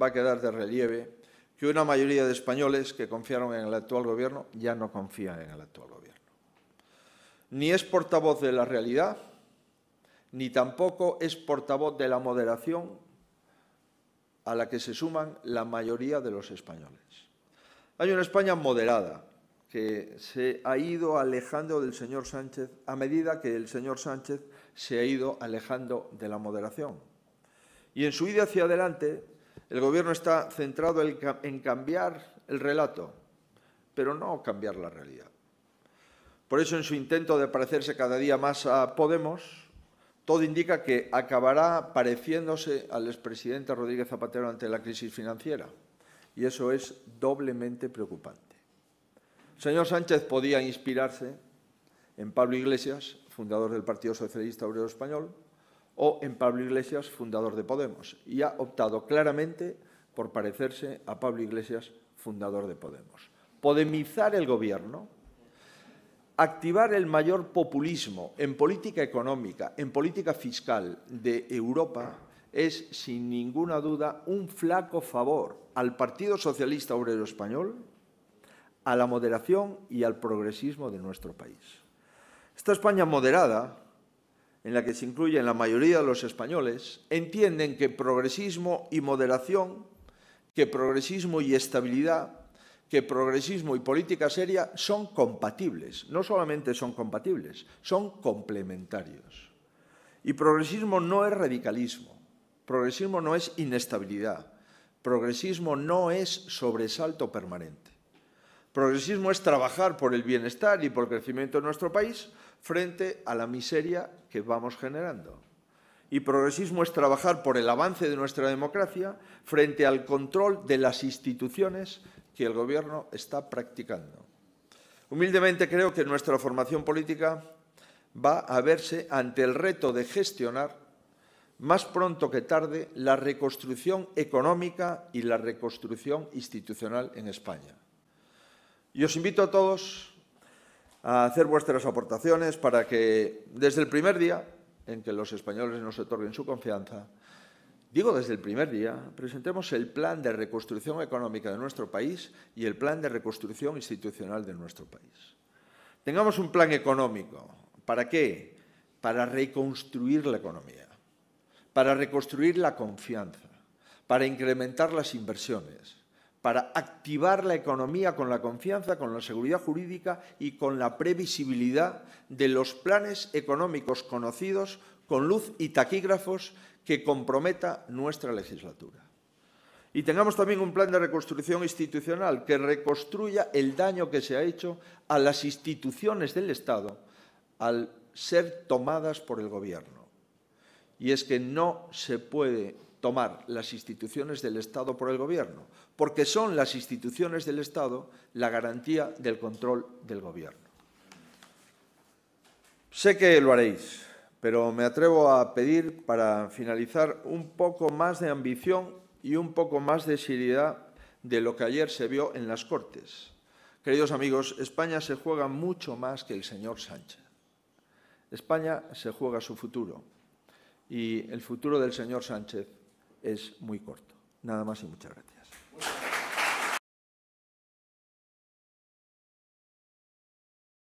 va a quedar de relieve que una mayoría de españoles que confiaron en el actual gobierno ya no confían en el actual gobierno. Ni es portavoz de la realidad, ni tampoco es portavoz de la moderación a la que se suman la mayoría de los españoles. Hay una España moderada que se ha ido alejando del señor Sánchez a medida que el señor Sánchez se ha ido alejando de la moderación. Y en su ida hacia adelante el gobierno está centrado en cambiar el relato, pero no cambiar la realidad. Por eso, en su intento de parecerse cada día más a Podemos, todo indica que acabará pareciéndose al expresidente Rodríguez Zapatero ante la crisis financiera. Y eso es doblemente preocupante. señor Sánchez podía inspirarse en Pablo Iglesias, fundador del Partido Socialista Obrero Español, o en Pablo Iglesias, fundador de Podemos, y ha optado claramente por parecerse a Pablo Iglesias, fundador de Podemos. Podemizar el gobierno, activar el mayor populismo en política económica, en política fiscal de Europa, es sin ninguna duda un flaco favor al Partido Socialista Obrero Español, a la moderación y al progresismo de nuestro país. Esta España moderada, en la que se incluyen la mayoría de los españoles, entienden que progresismo y moderación, que progresismo y estabilidad, que progresismo y política seria son compatibles. No solamente son compatibles, son complementarios. Y progresismo no es radicalismo, progresismo no es inestabilidad, progresismo no es sobresalto permanente. Progresismo es trabajar por el bienestar y por el crecimiento de nuestro país, frente a la miseria que vamos generando. Y progresismo es trabajar por el avance de nuestra democracia frente al control de las instituciones que el Gobierno está practicando. Humildemente creo que nuestra formación política va a verse ante el reto de gestionar más pronto que tarde la reconstrucción económica y la reconstrucción institucional en España. Y os invito a todos a hacer vuestras aportaciones para que desde el primer día en que los españoles nos otorguen su confianza, digo desde el primer día, presentemos el plan de reconstrucción económica de nuestro país y el plan de reconstrucción institucional de nuestro país. Tengamos un plan económico. ¿Para qué? Para reconstruir la economía, para reconstruir la confianza, para incrementar las inversiones, para activar la economía con la confianza, con la seguridad jurídica y con la previsibilidad de los planes económicos conocidos con luz y taquígrafos que comprometa nuestra legislatura. Y tengamos también un plan de reconstrucción institucional que reconstruya el daño que se ha hecho a las instituciones del Estado al ser tomadas por el Gobierno. Y es que no se puede tomar las instituciones del Estado por el Gobierno, porque son las instituciones del Estado la garantía del control del Gobierno. Sé que lo haréis, pero me atrevo a pedir, para finalizar, un poco más de ambición y un poco más de seriedad de lo que ayer se vio en las Cortes. Queridos amigos, España se juega mucho más que el señor Sánchez. España se juega su futuro y el futuro del señor Sánchez es muy corto. Nada más y muchas gracias.